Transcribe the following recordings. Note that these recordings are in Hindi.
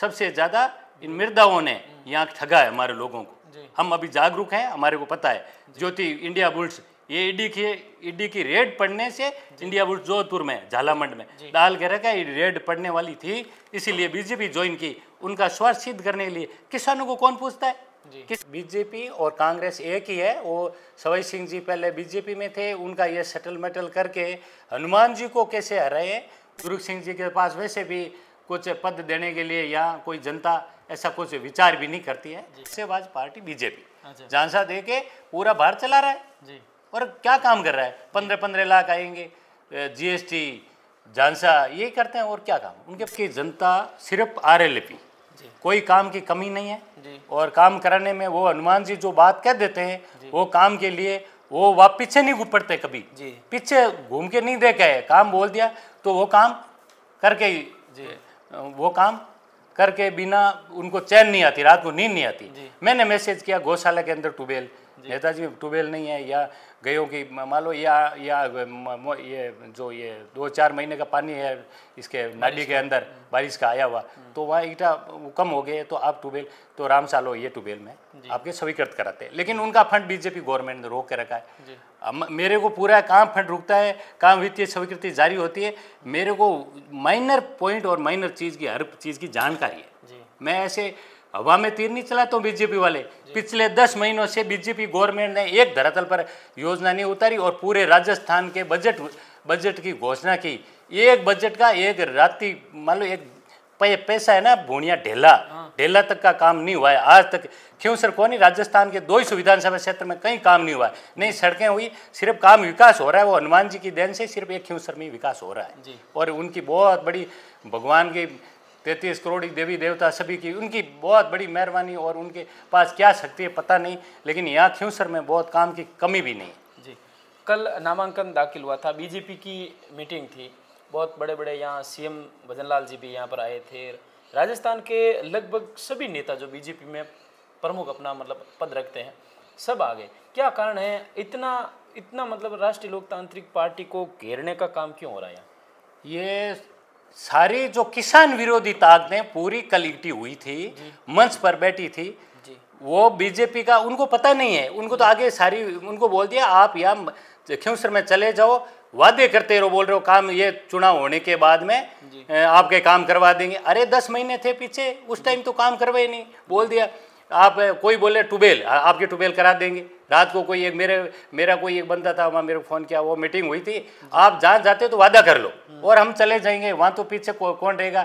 सबसे ज़्यादा इन मृदाओं ने हम्म। यहाँ ठगा है हमारे लोगों को हम अभी जागरूक हैं हमारे को पता है ज्योति इंडिया बुल्स ये ईडी की ईडी की रेड पड़ने से इंडिया बुल्स जोधपुर में झालामंड में डाल के रखा है रेड पड़ने वाली थी इसीलिए बीजेपी ज्वाइन की उनका स्वर सिद्ध करने के लिए किसानों को कौन पूछता है किस बीजेपी और कांग्रेस एक ही है वो सवाई सिंह जी पहले बीजेपी में थे उनका ये सेटल करके हनुमान जी को कैसे हराए गुरु सिंह जी के पास वैसे भी कुछ पद देने के लिए या कोई जनता ऐसा कुछ विचार भी नहीं करती है जिससेवाज पार्टी बीजेपी अच्छा। झांसा दे के पूरा भारत चला रहा है जी और क्या काम कर रहा है पंद्रह पंद्रह लाख आएंगे जीएसटी झांसा ये करते हैं और क्या काम उनके की जनता सिर्फ आर एल पी कोई काम की कमी नहीं है और काम कराने में वो हनुमान जी जो बात कह देते हैं वो काम के लिए वो वह पीछे नहीं पड़ते कभी पीछे घूम के नहीं है काम बोल दिया तो वो काम करके ही वो काम करके बिना उनको चैन नहीं आती रात को नींद नहीं आती मैंने मैसेज किया गौशाला के अंदर ट्यूबवेल नेताजी ट्यूबवेल नहीं है या गयों की मान लो या या ये जो ये दो चार महीने का पानी है इसके नाली के अंदर हम्म। बारिश का आया हुआ हम्म। तो वहाँ ईटा कम हो गए तो आप ट्यूबवेल तो राम सालो ये ट्यूबवेल में आपके स्वीकृत कराते हैं लेकिन उनका फंड बीजेपी गवर्नमेंट ने रोक के रखा है मेरे को पूरा काम फंड रुकता है काम वित्तीय स्वीकृति जारी होती है मेरे को माइनर पॉइंट और माइनर चीज़ की हर चीज़ की जानकारी है मैं ऐसे हवा में तीर नहीं चला तो बीजेपी वाले पिछले दस महीनों से बीजेपी गवर्नमेंट ने एक धरातल पर योजना नहीं उतारी और पूरे राजस्थान के बजट बजट की घोषणा की एक बजट का एक राति मान लो एक पैसा है ना भूणिया ढेला हाँ। ढेला तक का काम नहीं हुआ है आज तक क्यों सर कौन राजस्थान के दो ही विधानसभा क्षेत्र में कहीं काम नहीं हुआ है नहीं सड़कें हुई सिर्फ काम विकास हो रहा है वो हनुमान जी की देन से सिर्फ एक क्यों सर में विकास हो रहा है और उनकी बहुत बड़ी भगवान की तैंतीस करोड़ देवी देवता सभी की उनकी बहुत बड़ी मेहरबानी और उनके पास क्या शक्ति है पता नहीं लेकिन यहाँ क्यों सर में बहुत काम की कमी भी नहीं जी कल नामांकन दाखिल हुआ था बीजेपी की मीटिंग थी बहुत बड़े बड़े यहाँ सीएम भजनलाल जी भी यहाँ पर आए थे राजस्थान के लगभग सभी नेता जो बीजेपी में प्रमुख अपना मतलब पद रखते हैं सब आ गए क्या कारण है इतना इतना मतलब राष्ट्रीय लोकतांत्रिक पार्टी को घेरने का काम क्यों हो रहा है यहाँ ये सारी जो किसान विरोधी ताकतें पूरी कलेक्टिव हुई थी मंच पर बैठी थी वो बीजेपी का उनको पता नहीं है उनको तो आगे सारी उनको बोल दिया आप या क्योंसर में चले जाओ वादे करते रहो बोल रहे हो काम ये चुनाव होने के बाद में आपके काम करवा देंगे अरे दस महीने थे पीछे उस टाइम तो काम करवाए नहीं बोल दिया आप कोई बोले टूबेल आपके टूबेल करा देंगे रात को कोई एक मेरे मेरा कोई एक बंदा था वहाँ मेरे फ़ोन किया वो मीटिंग हुई थी आप जहाँ जाते तो वादा कर लो और हम चले जाएंगे वहाँ तो पीछे को, कौन रहेगा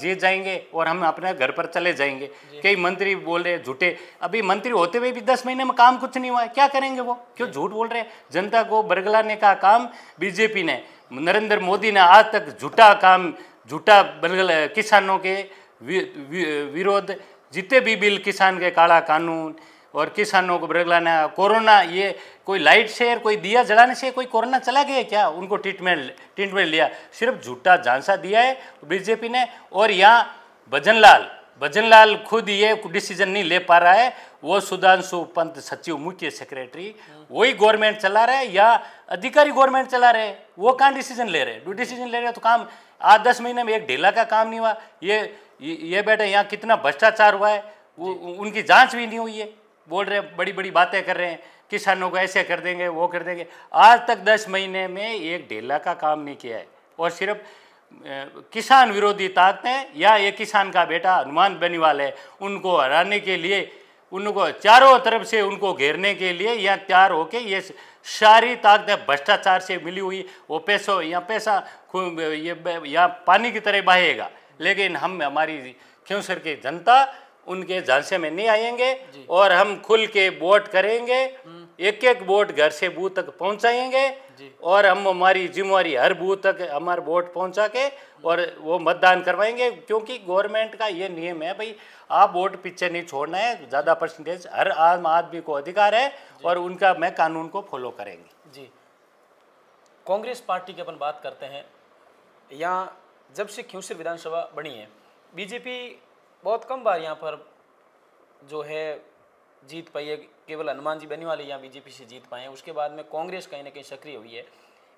जीत जाएंगे और हम अपने घर पर चले जाएंगे कई मंत्री बोल रहे झूठे अभी मंत्री होते हुए भी दस महीने में काम कुछ नहीं हुआ है क्या करेंगे वो क्यों झूठ बोल रहे हैं जनता को बरगलाने का काम बीजेपी ने नरेंद्र मोदी ने आज तक झूठा काम झूठा बरगल किसानों के विरोध जितने भी बिल किसान के काला कानून और किसानों को बरगलाना कोरोना ये कोई लाइट से और कोई दिया जलाने से कोई कोरोना चला गया क्या उनको ट्रीटमेंट ट्रीटमेंट लिया सिर्फ झूठा झांसा दिया है बीजेपी ने और यहाँ भजनलाल भजनलाल खुद ये डिसीजन नहीं ले पा रहा है वो सुधांशु पंत सचिव मुख्य सेक्रेटरी वही गवर्नमेंट चला रहे या अधिकारी गवर्नमेंट चला रहे वो कहाँ डिसीजन ले रहे डिसीजन ले रहे तो काम आठ दस महीने में एक ढेला का काम नहीं हुआ ये ये बैठे यहाँ कितना भ्रष्टाचार हुआ है वो उनकी जांच भी नहीं हुई है बोल रहे बड़ी बड़ी बातें कर रहे हैं किसानों को ऐसे कर देंगे वो कर देंगे आज तक दस महीने में एक ढेला का काम नहीं किया है और सिर्फ किसान विरोधी ताकतें या ये किसान का बेटा हनुमान बेनीवाल है उनको हराने के लिए उनको चारों तरफ से उनको घेरने के लिए या तैयार होके ये सारी ताकतें भ्रष्टाचार से मिली हुई वो पैसों या पैसा ये यहाँ पानी की तरह बहेगा लेकिन हम हमारी क्योंसर की जनता उनके झांसे में नहीं आएंगे और हम खुल के वोट करेंगे हम्म। एक एक वोट घर से बूथ तक पहुंचाएंगे और हम हमारी जिम्मेवारी हर बूथ तक हमारे वोट पहुंचा के और वो मतदान करवाएंगे क्योंकि गवर्नमेंट का ये नियम है भाई आप वोट पीछे नहीं छोड़ना है ज़्यादा परसेंटेज हर आम आदमी को अधिकार है और उनका मैं कानून को फॉलो करेंगे जी कांग्रेस पार्टी की अपन बात करते हैं यहाँ जब से क्यूसर विधानसभा बनी है बीजेपी बहुत कम बार यहाँ पर जो है जीत पाई है केवल हनुमान जी बनी वाले यहाँ बीजेपी से जीत पाए हैं उसके बाद में कांग्रेस कहीं ना कहीं सक्रिय हुई है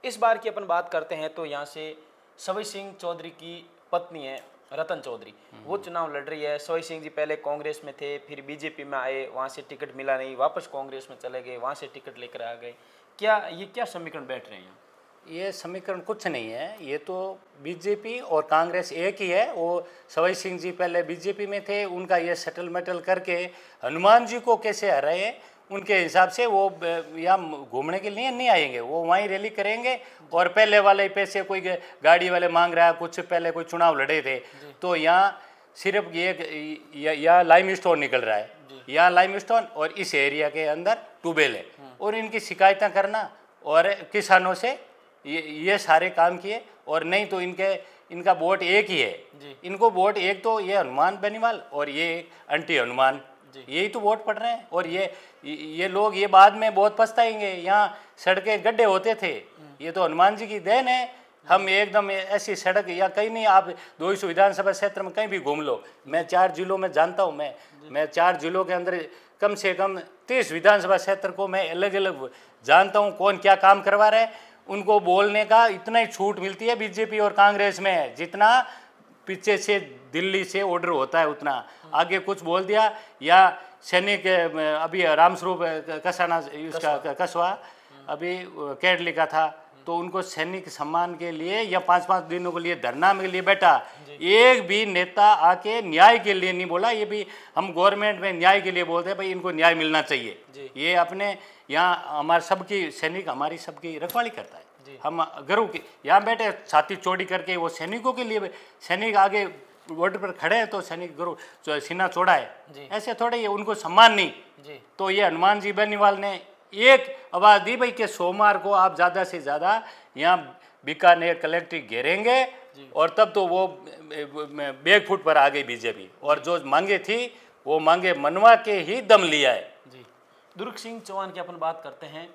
इस बार की अपन बात करते हैं तो यहाँ से सवई सिंह चौधरी की पत्नी है रतन चौधरी वो हम्म। चुनाव लड़ रही है सवई सिंह जी पहले कांग्रेस में थे फिर बीजेपी में आए वहाँ से टिकट मिला नहीं वापस कांग्रेस में चले गए वहाँ से टिकट लेकर आ गए क्या ये क्या समीकरण बैठ रहे हैं ये समीकरण कुछ नहीं है ये तो बीजेपी और कांग्रेस एक ही है वो सवाई सिंह जी पहले बीजेपी में थे उनका ये सेटल मेटल करके हनुमान जी को कैसे हराए उनके हिसाब से वो यहाँ घूमने के लिए नहीं आएंगे वो वहीं रैली करेंगे और पहले वाले पैसे कोई गाड़ी वाले मांग रहा है कुछ पहले कोई चुनाव लड़े थे तो यहाँ सिर्फ ये या लाइम स्टोन निकल रहा है यहाँ लाइम स्टोन और इस एरिया के अंदर टूबेल है हाँ। और इनकी शिकायतें करना और किसानों से ये ये सारे काम किए और नहीं तो इनके इनका बोट एक ही है इनको बोट एक तो ये हनुमान बेनीवाल और ये अंटी हनुमान यही तो वोट पड़ रहे हैं और ये ये लोग ये बाद में बहुत पछताएंगे यहाँ सड़कें गड्ढे होते थे हम्म। ये तो हनुमान जी की देन है हम एकदम ऐसी सड़क या कहीं नहीं आप दो सौ विधानसभा क्षेत्र में कहीं भी घूम लो मैं चार जिलों में जानता हूँ मैं मैं चार जिलों के अंदर कम से कम तीस विधानसभा क्षेत्र को मैं अलग अलग जानता हूँ कौन क्या काम करवा रहा है उनको बोलने का इतना ही छूट मिलती है बीजेपी और कांग्रेस में जितना पीछे से दिल्ली से ऑर्डर होता है उतना आगे कुछ बोल दिया या सैनिक अभी रामस्वरूप कसाना इसका कसवा अभी कैडली का था तो उनको सैनिक सम्मान के लिए या पाँच पाँच दिनों के लिए धरना में लिए बैठा एक भी नेता आके न्याय के लिए नहीं बोला ये भी हम गवर्नमेंट में न्याय के लिए बोलते हैं भाई इनको न्याय मिलना चाहिए ये अपने यहाँ हमारे सबकी सैनिक हमारी सबकी रखवाली करता है हम गर्व के यहाँ बैठे छाती चोरी करके वो सैनिकों के लिए सैनिक आगे वोट पर खड़े हैं तो सैनिक गुरु सीना चौड़ा है ऐसे थोड़े ये उनको सम्मान नहीं तो ये हनुमान जी बेनीवाल ने एक आवाज़ दी भाई के सोमवार को आप ज़्यादा से ज़्यादा यहाँ बीकानेर कलेक्ट्री घेरेंगे और तब तो वो बेग फुट पर आ गई बीजेपी और जो मांगे थी वो मांगे मनवा के ही दम लिया है जी दुर्ग सिंह चौहान की अपन बात करते हैं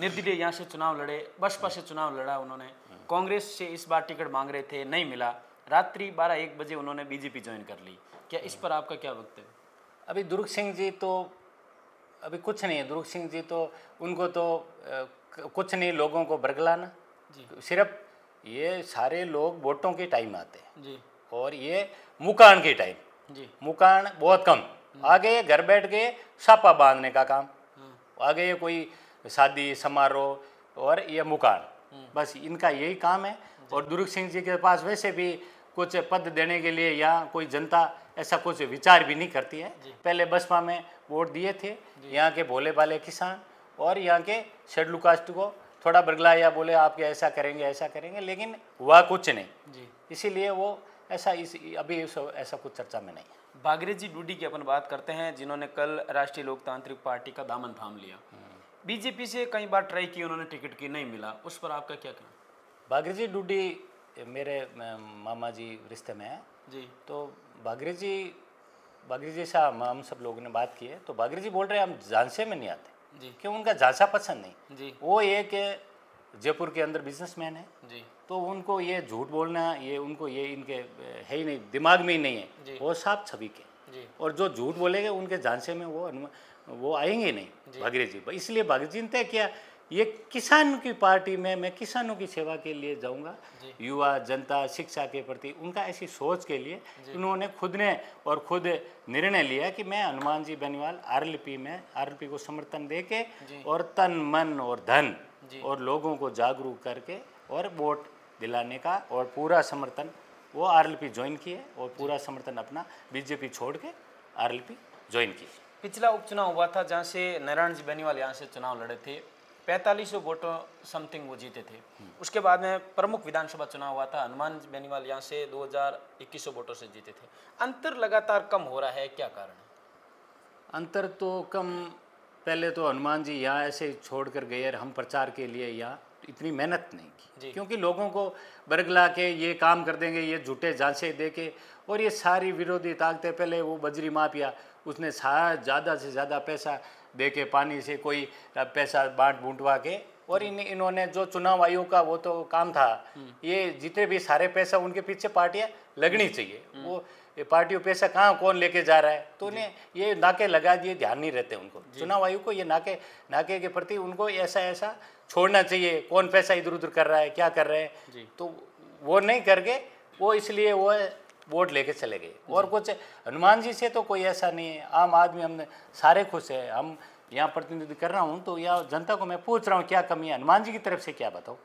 निर्दलीय यहाँ से चुनाव लड़े बसपा से चुनाव लड़ा उन्होंने कांग्रेस से इस बार टिकट मांग रहे थे नहीं मिला रात्रि बारह एक बजे उन्होंने बीजेपी ज्वाइन कर ली क्या इस पर आपका क्या वक्त है अभी दुर्ग सिंह जी तो अभी कुछ नहीं है दुर्ग सिंह जी तो उनको तो कुछ नहीं लोगों को बरगलाना सिर्फ ये सारे लोग वोटों के टाइम आते हैं जी और ये मुकान के टाइम जी मुकान बहुत कम हम्म। आगे घर बैठ के छापा बांधने का काम हाँ। आगे ये कोई शादी समारोह और ये मुकान हम्म। बस इनका यही काम है और दुर्ग सिंह जी के पास वैसे भी कुछ पद देने के लिए या कोई जनता ऐसा कुछ विचार भी नहीं करती है पहले बसपा में वोट दिए थे यहाँ के भोले भाले किसान और यहाँ के शेडलू कास्ट को थोड़ा बरगला या बोले आपके ऐसा करेंगे ऐसा करेंगे लेकिन हुआ कुछ नहीं इसीलिए वो ऐसा इस अभी ऐसा कुछ चर्चा में नहीं है बागरे जी डूडी की अपन बात करते हैं जिन्होंने कल राष्ट्रीय लोकतांत्रिक पार्टी का दामन थाम लिया हम्म। बीजेपी से कई बार ट्राई की उन्होंने टिकट की नहीं मिला उस पर आपका क्या कहना बागरे जी डूडी मेरे मामा जी रिश्ते में हैं जी तो बागरी जी बागरी जी से हम सब लोगों ने बात की है तो बागरी जी बोल रहे हैं हम झांसे में नहीं आते जी क्यों उनका झांसा पसंद नहीं जी वो एक जयपुर के अंदर बिजनेसमैन है जी तो उनको ये झूठ बोलना ये उनको ये इनके है ही नहीं दिमाग में ही नहीं है वो साफ छवि के और जो झूठ बोलेंगे उनके झांसे में वो वो आएंगे नहीं बागरे जी इसलिए बागरी जी ने तय किया ये किसान की पार्टी में मैं किसानों की सेवा के लिए जाऊंगा युवा जनता शिक्षा के प्रति उनका ऐसी सोच के लिए उन्होंने खुद ने और खुद निर्णय लिया कि मैं हनुमान जी बनीवाल आरएलपी में आरएलपी को समर्थन दे के और तन मन और धन और लोगों को जागरूक करके और वोट दिलाने का और पूरा समर्थन वो आरएलपी ज्वाइन किए और पूरा समर्थन अपना बीजेपी छोड़ के आरएलपी ज्वाइन किए पिछला उपचुनाव हुआ था जहाँ से नारायण जी बेनीवाल यहाँ से चुनाव लड़े थे पैंतालीस वोटों समथिंग वो जीते थे उसके बाद में प्रमुख विधानसभा चुनाव हुआ था हनुमान बेनीवाल यहाँ से दो हजार वोटों से जीते थे अंतर लगातार कम हो रहा है क्या कारण है अंतर तो कम पहले तो हनुमान जी यहाँ ऐसे छोड़ कर गए हम प्रचार के लिए यहाँ इतनी मेहनत नहीं की क्योंकि लोगों को बरगला के ये काम कर देंगे ये झूठे जालसे दे के और ये सारी विरोधी ताकतें पहले वो बजरी माफिया उसने सारा ज़्यादा से ज़्यादा पैसा दे के पानी से कोई पैसा बांट बूंटवा के और इन इन्होंने जो चुनाव आयोग का वो तो काम था हम्म। ये जितने भी सारे पैसा उनके पीछे पार्टियाँ लगनी चाहिए हम्म। वो ये पार्टियों पैसा कहाँ कौन लेके जा रहा है तो उन्हें ये नाके लगा दिए ध्यान नहीं रहते उनको चुनाव आयोग को ये नाके नाके के प्रति उनको ऐसा ऐसा छोड़ना चाहिए कौन पैसा इधर उधर कर रहा है क्या कर रहे हैं तो वो नहीं करके वो इसलिए वो वोट लेके चले गए और कुछ हनुमान जी से तो कोई ऐसा नहीं है आम आदमी हमने सारे खुश है हम यहाँ प्रतिनिधित्व कर रहा हूँ तो यहाँ जनता को मैं पूछ रहा हूँ क्या कमी है हनुमान जी की तरफ से क्या बताओ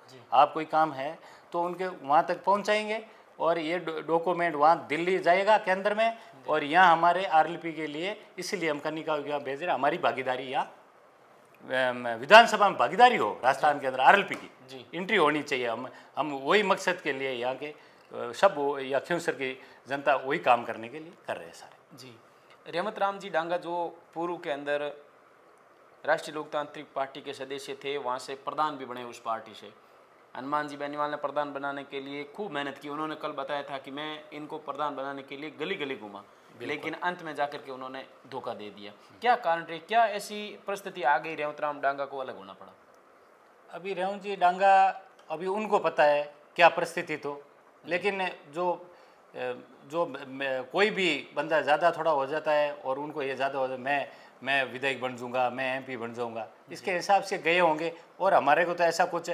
आप कोई काम है तो उनके वहाँ तक पहुँचाएंगे और ये डॉक्यूमेंट वहाँ दिल्ली जाएगा केंद्र में और यहाँ हमारे आर के लिए इसीलिए हम कन्निका यहाँ भेज रहे हमारी भागीदारी यहाँ विधानसभा में भागीदारी हो राजस्थान के अंदर आर की एंट्री होनी चाहिए हम हम वही मकसद के लिए यहाँ के सब यात्रियों सर की जनता वही काम करने के लिए कर रहे हैं सारे जी रहमत राम जी डांगा जो पूर्व के अंदर राष्ट्रीय लोकतांत्रिक पार्टी के सदस्य थे वहाँ से प्रधान भी बने उस पार्टी से हनुमान जी बेनीवाल ने प्रधान बनाने के लिए खूब मेहनत की उन्होंने कल बताया था कि मैं इनको प्रधान बनाने के लिए गली गली घूमा लेकिन अंत में जाकर के उन्होंने धोखा दे दिया क्या कारण रहे क्या ऐसी परिस्थिति आ गई रेवंत राम डांगा को अलग होना पड़ा अभी रेवंत जी डांगा अभी उनको पता है क्या परिस्थिति तो लेकिन जो जो कोई भी बंदा ज़्यादा थोड़ा हो जाता है और उनको ये ज़्यादा हो जाता मैं मैं विधायक बन जाऊँगा मैं एमपी बन जाऊँगा इसके हिसाब से गए होंगे और हमारे को तो ऐसा कुछ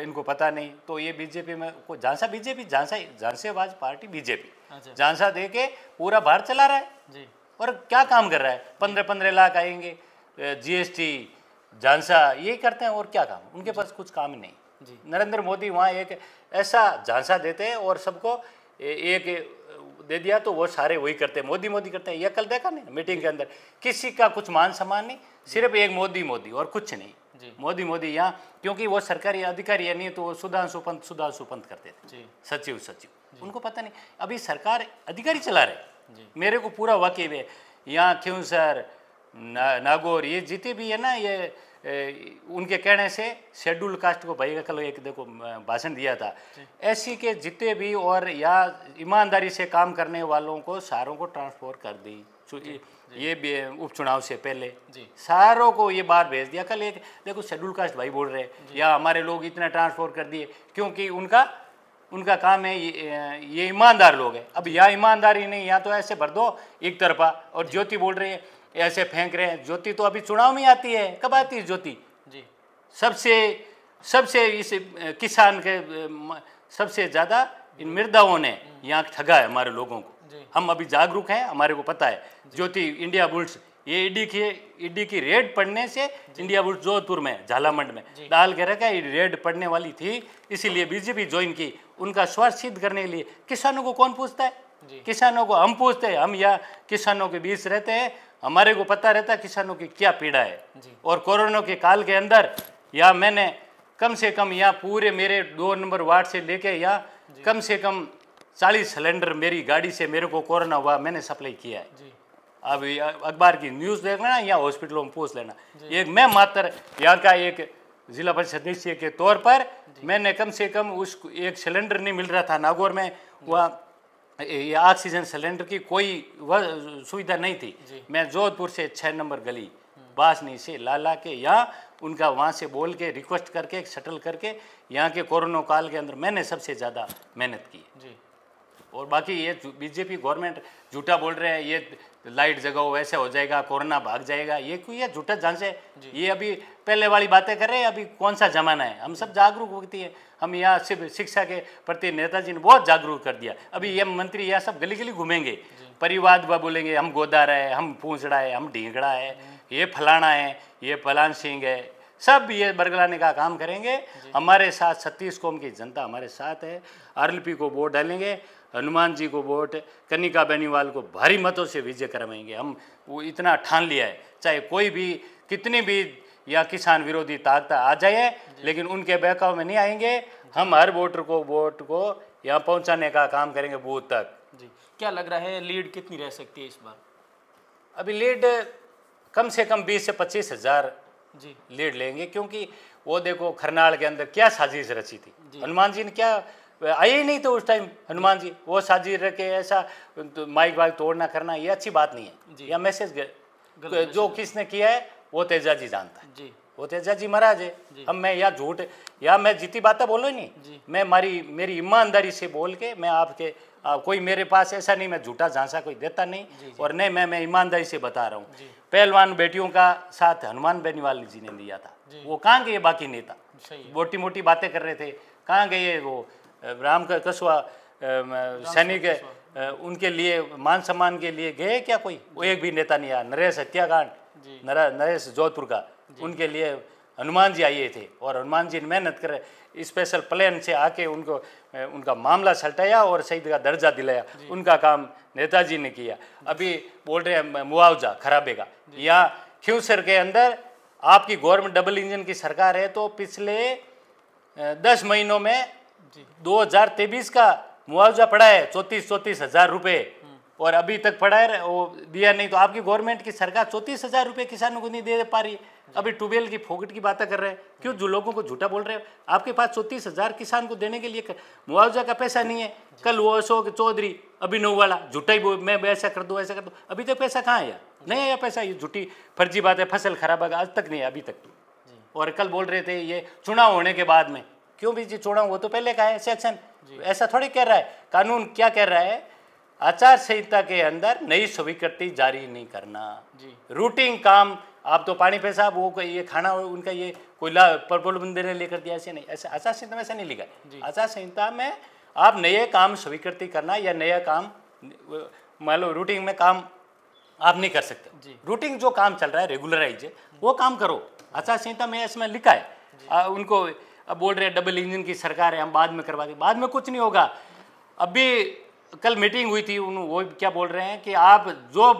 इनको पता नहीं तो ये बीजेपी में को झांसा बीजेपी झांसा झांसेबाज पार्टी बीजेपी अच्छा। झांसा दे के पूरा भारत चला रहा है जी और क्या काम कर रहा है पंद्रह पंद्रह लाख आएंगे जीएसटी झांसा ये करते हैं और क्या काम उनके पास कुछ काम ही नहीं नरेंद्र मोदी वहाँ एक ऐसा झांसा देते हैं और सबको एक दे दिया तो वो सारे वही करते हैं मोदी मोदी करते हैं यह कल देखा नहीं मीटिंग के अंदर किसी का कुछ मान सम्मान नहीं सिर्फ एक मोदी मोदी और कुछ नहीं मोदी मोदी यहाँ क्योंकि वो सरकारी अधिकारी नहीं तो वो सुधांशु पंत सुधांशु पंत करते थे सचिव सचिव उनको पता नहीं अभी सरकार अधिकारी चला रहे मेरे को पूरा वाकई है यहाँ क्यों सर ना, नागौर ये जितने भी है ना ये उनके कहने से शेड्यूल कास्ट को भाई का कल एक देखो भाषण दिया था ऐसी के जितने भी और या ईमानदारी से काम करने वालों को सारों को ट्रांसफर कर दी जी, ये भी उपचुनाव से पहले सारों को ये बार भेज दिया कल एक देखो शेड्यूल कास्ट भाई बोल रहे या हमारे लोग इतना ट्रांसफर कर दिए क्योंकि उनका उनका काम है ये ईमानदार लोग हैं अब या ईमानदारी नहीं या तो ऐसे भर दो एक तरफा और ज्योति बोल रही है ऐसे फेंक रहे हैं ज्योति तो अभी चुनाव में आती है कब आती है ज्योति जी सबसे सबसे इस किसान के सबसे ज़्यादा इन मृदाओं ने यहाँ ठगा है हमारे लोगों को हम अभी जागरूक हैं हमारे को पता है ज्योति इंडिया बुल्स ये ईडी की ईडी की रेड पड़ने से इंडिया बुल्स जोधपुर में झालामंड में डाल के रखा रेड पड़ने वाली थी इसीलिए बीजेपी ज्वाइन की उनका स्वर सिद्ध करने के लिए किसानों को कौन पूछता है किसानों को हम पूछते हैं हम या किसानों के बीच रहते हैं हमारे को पता रहता किसानों की क्या पीड़ा है और कोरोना के काल के अंदर या मैंने कम से कम यहाँ पूरे मेरे दो नंबर वार्ड से लेके या कम से कम चालीस सिलेंडर मेरी गाड़ी से मेरे को कोरोना हुआ मैंने सप्लाई किया है अब अखबार की न्यूज़ देख लेना या हॉस्पिटलों में पूछ लेना एक मैं मात्र यहाँ का एक जिला परिषद सदस्य के तौर पर मैंने कम से कम उस एक सिलेंडर नहीं मिल रहा था नागौर में वह ऑक्सीजन सिलेंडर की कोई सुविधा नहीं थी मैं जोधपुर से छः नंबर गली बासनी से लाला के यहाँ उनका वहाँ से बोल के रिक्वेस्ट करके शटल करके यहाँ के कोरोना काल के अंदर मैंने सबसे ज़्यादा मेहनत की जी और बाकी ये बीजेपी गवर्नमेंट झूठा बोल रहे हैं ये लाइट जगाओ वैसे हो जाएगा कोरोना भाग जाएगा ये क्यों ये झूठा से ये अभी पहले वाली बातें कर रहे हैं अभी कौन सा जमाना है हम सब जागरूक व्यक्ति है हम यहाँ सिर्फ शिक्षा के प्रति नेताजी ने बहुत जागरूक कर दिया अभी ये मंत्री यहाँ सब गली गली घूमेंगे परिवाद व बोलेंगे हम गोदार है हम पूछड़ा है हम ढींगड़ा है ये फलाना है ये फलान सिंह है सब ये बरगलाने का काम करेंगे हमारे साथ छत्तीस कौम की जनता हमारे साथ है आर को वोट डालेंगे हनुमान जी को वोट कनिका बेनीवाल को भारी मतों से विजय करवाएंगे हम वो इतना ठान लिया है चाहे कोई भी कितनी भी या किसान विरोधी ताकत आ जाए लेकिन उनके बहकाव में नहीं आएंगे हम हर वोटर को वोट को यहाँ पहुँचाने का काम करेंगे बूथ तक जी क्या लग रहा है लीड कितनी रह सकती है इस बार अभी लीड कम से कम बीस से पच्चीस हजार जी लीड लेंगे क्योंकि वो देखो खरनाल के अंदर क्या साजिश रची थी हनुमान जी ने क्या आए ही नहीं तो उस टाइम हनुमान जी वो साजिश रखे ऐसा तो माइक वाइक तोड़ना करना ये अच्छी बात नहीं है या मैसेज जो किसने किया है वो तेजा जी जानता है जी वो तेजा जी महाराज है हम मैं या झूठ या मैं जीती बातें बोलो नहीं मैं मारी मेरी ईमानदारी से बोल के मैं आपके आ, कोई मेरे पास ऐसा नहीं मैं झूठा झांसा कोई देता नहीं जी, जी। और नहीं मैं मैं ईमानदारी से बता रहा हूँ पहलवान बेटियों का साथ हनुमान बेनीवाल जी ने दिया था वो कहाँ गए बाकी नेता मोटी मोटी बातें कर रहे थे कहाँ गए वो राम कसवा सैनिक उनके लिए मान सम्मान के लिए गए क्या कोई वो एक भी नेता नहीं आया नरेश हत्याकांड नरेश जोधपुर का उनके लिए हनुमान जी आए थे और हनुमान जी ने मेहनत कर स्पेशल प्लेन से आके उनको उनका मामला सलटाया और शहीद का दर्जा दिलाया उनका काम नेताजी ने किया अभी बोल रहे हैं मुआवजा खराबे का यहाँ क्यूसर के अंदर आपकी गवर्नमेंट डबल इंजन की सरकार है तो पिछले दस महीनों में दो हजार का मुआवजा पड़ा है चौंतीस चौंतीस हजार रुपये और अभी तक पड़ा है वो दिया नहीं तो आपकी गवर्नमेंट की सरकार चौंतीस हजार रुपये किसानों को नहीं दे पा रही अभी ट्यूबवेल की फोकट की बातें कर रहे हैं क्यों जो लोगों को झूठा बोल रहे हैं आपके पास चौंतीस हजार किसान को देने के लिए मुआवजा का पैसा नहीं है कल वो अशोक चौधरी अभी नो वाला झूठा ही मैं ऐसा कर दूँ ऐसा कर दूँ अभी तक पैसा कहाँ आया नहीं आया पैसा ये झूठी फर्जी बात है फसल खराब है आज तक नहीं है अभी तक तो और कल बोल रहे थे ये चुनाव होने के बाद में क्यों भी जी चुनाव वो तो पहले का है सेक्शन ऐसा थोड़ी कह रहा है कानून क्या कह रहा है आचार संहिता के अंदर नई स्वीकृति जारी नहीं करना रूटीन काम आप तो पानी पे साहब वो ये खाना उनका ये कोयला प्रबल बंदे ने लेकर दिया ऐसे नहीं ऐसे आचार संहिता में ऐसा नहीं लिखा आचार संहिता में आप नए काम स्वीकृति करना या नया काम मान लो रूटीन में काम आप नहीं कर सकते रूटीन जो काम चल रहा है रेगुलराइज वो काम करो आचार संहिता में इसमें लिखा है आ, उनको अब बोल रहे डबल इंजन की सरकार है हम बाद में करवा दें बाद में कुछ नहीं होगा अभी तो कल मीटिंग हुई थी उन वो क्या बोल रहे हैं कि आप जो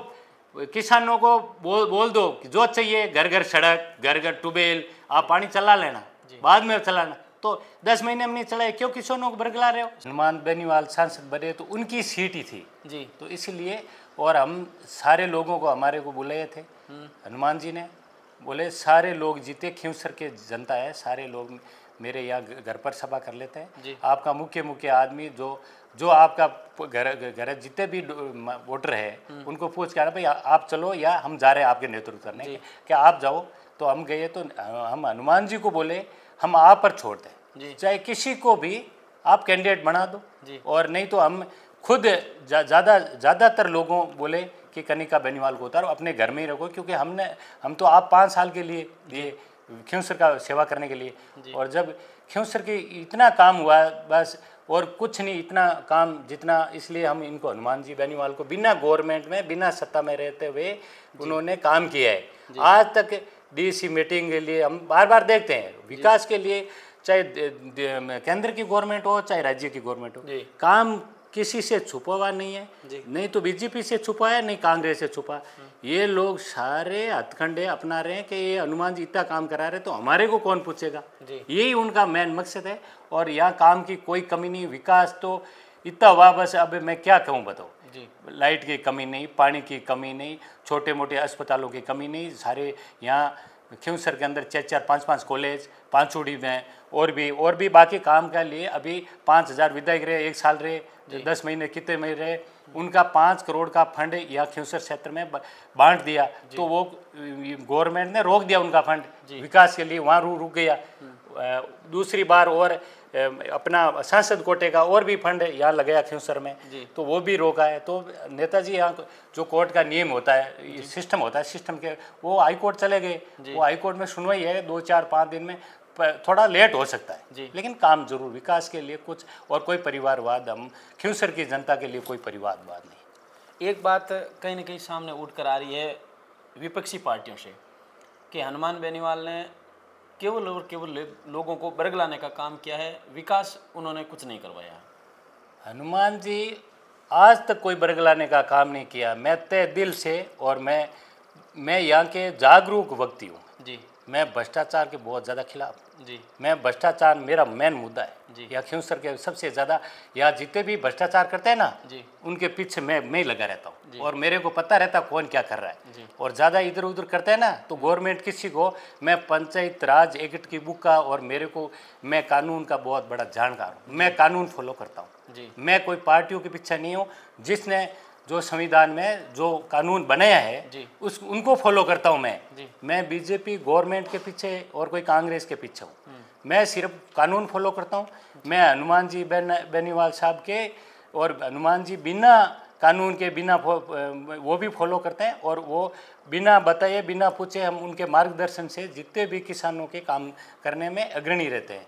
किसानों को बोल बोल दो कि जो चाहिए घर घर सड़क घर घर ट्यूबवेल आप पानी चला लेना बाद में चलाना तो दस महीने में नहीं चलाए क्यों किसानों को बरगला रहे हो हनुमान बेनीवाल सांसद बने तो उनकी सीट ही थी जी तो इसीलिए और हम सारे लोगों को हमारे को बुलाए थे हम्म। हनुमान जी ने बोले सारे लोग जीते खिंवसर के जनता है सारे लोग मेरे यहाँ घर पर सभा कर लेते हैं आपका मुख्य मुख्य आदमी जो जो आपका घर घर जितने भी वोटर है हम्म। उनको पूछ के आ रहा भाई आप चलो या हम जा रहे हैं आपके नेतृत्व करने क्या आप जाओ तो हम गए तो हम हनुमान जी को बोले हम आप पर छोड़ दें चाहे किसी को भी आप कैंडिडेट बना दो और नहीं तो हम खुद ज़्यादा जा, ज़्यादातर लोगों बोले कि कनिका बेनीवाल को उतारो अपने घर में ही रखो क्योंकि हमने हम तो आप पाँच साल के लिए दिए खेसर का सेवा करने के लिए और जब खेसर के की इतना काम हुआ बस और कुछ नहीं इतना काम जितना इसलिए हम इनको हनुमान जी बेनीवाल को बिना गवर्नमेंट में बिना सत्ता में रहते हुए उन्होंने काम किया है आज तक डीसी मीटिंग के लिए हम बार बार देखते हैं विकास के लिए चाहे केंद्र की गवर्नमेंट हो चाहे राज्य की गवर्नमेंट हो काम किसी से छुपा नहीं है नहीं तो बीजेपी से छुपा है नहीं कांग्रेस से छुपा हम्म। ये लोग सारे हथखंडे अपना रहे हैं कि ये हनुमान जी इतना काम करा रहे तो हमारे को कौन पूछेगा यही उनका मेन मकसद है और यहाँ काम की कोई कमी नहीं विकास तो इतना हुआ बस अब मैं क्या कहूँ बताओ लाइट की कमी नहीं पानी की कमी नहीं छोटे मोटे अस्पतालों की कमी नहीं सारे यहाँ क्यों के अंदर चार चार पाँच पाँच कॉलेज पाँच उड़ी में और भी और भी बाकी काम के लिए अभी पाँच हज़ार विधायक रहे एक साल रहे दस महीने कितने महीने रहे उनका पाँच करोड़ का फंड यहाँ क्यूसर क्षेत्र में बांट दिया तो वो गवर्नमेंट ने रोक दिया उनका फंड विकास के लिए वहाँ रुक गया हम्म। दूसरी बार और अपना सांसद कोटे का और भी फंड यहाँ लगाया सर में तो वो भी रोका है तो नेताजी यहाँ जो कोर्ट का नियम होता है सिस्टम होता है सिस्टम के वो हाई कोर्ट चले गए वो हाई कोर्ट में सुनवाई है दो चार पाँच दिन में थोड़ा लेट हो सकता है लेकिन काम जरूर विकास के लिए कुछ और कोई परिवारवाद हम खियूसर की जनता के लिए कोई परिवारवाद नहीं एक बात कहीं ना कहीं सामने उठ कर आ रही है विपक्षी पार्टियों से कि हनुमान बेनीवाल ने केवल और केवल लोगों को बर्ग लाने का काम किया है विकास उन्होंने कुछ नहीं करवाया हनुमान जी आज तक कोई बर्ग लाने का काम नहीं किया मैं तय दिल से और मैं मैं यहाँ के जागरूक व्यक्ति हूँ जी मैं भ्रष्टाचार के बहुत ज़्यादा खिलाफ जी मैं भ्रष्टाचार मेरा मेन मुद्दा है जी या क्यों सर के सबसे ज़्यादा या जितने भी भ्रष्टाचार करते हैं ना जी उनके पीछे मैं मैं ही लगा रहता हूँ और मेरे को पता रहता कौन क्या कर रहा है और ज़्यादा इधर उधर करते हैं ना तो गवर्नमेंट किसी को मैं पंचायत राज एक्ट की बुक का और मेरे को मैं कानून का बहुत बड़ा जानकार हूँ मैं कानून फॉलो करता हूँ जी मैं कोई पार्टियों के पीछे नहीं हूँ जिसने जो संविधान में जो कानून बनाया है उस उनको फॉलो करता हूँ मैं मैं बीजेपी गवर्नमेंट के पीछे और कोई कांग्रेस के पीछे हूँ हम्म। मैं सिर्फ कानून फॉलो करता हूँ मैं हनुमान जी बेन बेनीवाल साहब के और हनुमान जी बिना कानून के बिना वो भी फॉलो करते हैं और वो बिना बताए बिना पूछे हम उनके मार्गदर्शन से जितने भी किसानों के काम करने में अग्रणी रहते हैं